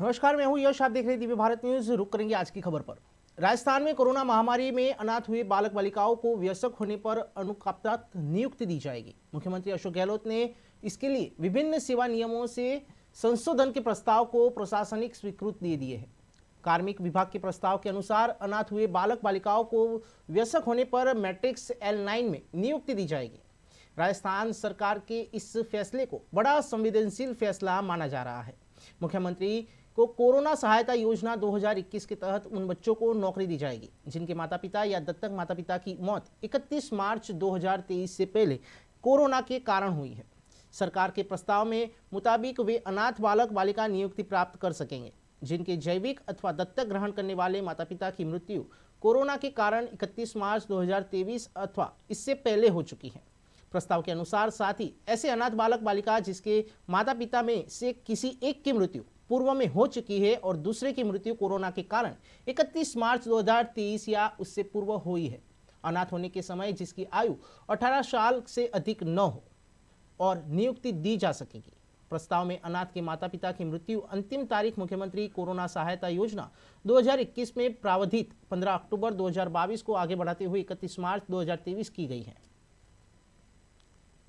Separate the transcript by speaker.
Speaker 1: नमस्कार मैं हूं यश आप देख रहे दिव्य भारत न्यूज रुक करेंगे आज की खबर पर राजस्थान में कोरोना महामारी में अनाथ हुए बालक बालिकाओं को व्यसक होने पर अनुकंपात नियुक्ति दी जाएगी मुख्यमंत्री अशोक गहलोत ने इसके लिए विभिन्न सेवा नियमों से संशोधन के प्रस्ताव को प्रशासनिक स्वीकृत दे दिए है कार्मिक विभाग के प्रस्ताव के अनुसार अनाथ हुए बालक बालिकाओं को व्यसक होने पर मैट्रिक्स एल में नियुक्ति दी जाएगी राजस्थान सरकार के इस फैसले को बड़ा संवेदनशील फैसला माना जा रहा है मुख्यमंत्री को कोरोना सहायता योजना 2021 के तहत उन बच्चों को नौकरी दी जाएगी जिनके माता पिता या दत्तक माता पिता की मौत 31 मार्च 2023 से पहले कोरोना के कारण हुई है सरकार के प्रस्ताव में मुताबिक वे अनाथ बालक बालिका नियुक्ति प्राप्त कर सकेंगे जिनके जैविक अथवा दत्तक ग्रहण करने वाले माता पिता की मृत्यु कोरोना के कारण 31 मार्च 2023 अथवा इससे पहले हो चुकी है प्रस्ताव के अनुसार साथ ही ऐसे अनाथ बालक बालिका जिसके माता पिता में से किसी एक की मृत्यु पूर्व में हो चुकी है और दूसरे की मृत्यु कोरोना के कारण 31 मार्च 2023 या उससे पूर्व हुई है अनाथ होने के समय जिसकी आयु 18 साल से अधिक न हो और नियुक्ति दी जा सकेगी प्रस्ताव में अनाथ के माता पिता की मृत्यु अंतिम तारीख मुख्यमंत्री कोरोना सहायता योजना 2021 में प्रावधित 15 अक्टूबर 2022 को आगे बढ़ाते हुए 31 मार्च 2023 की गई है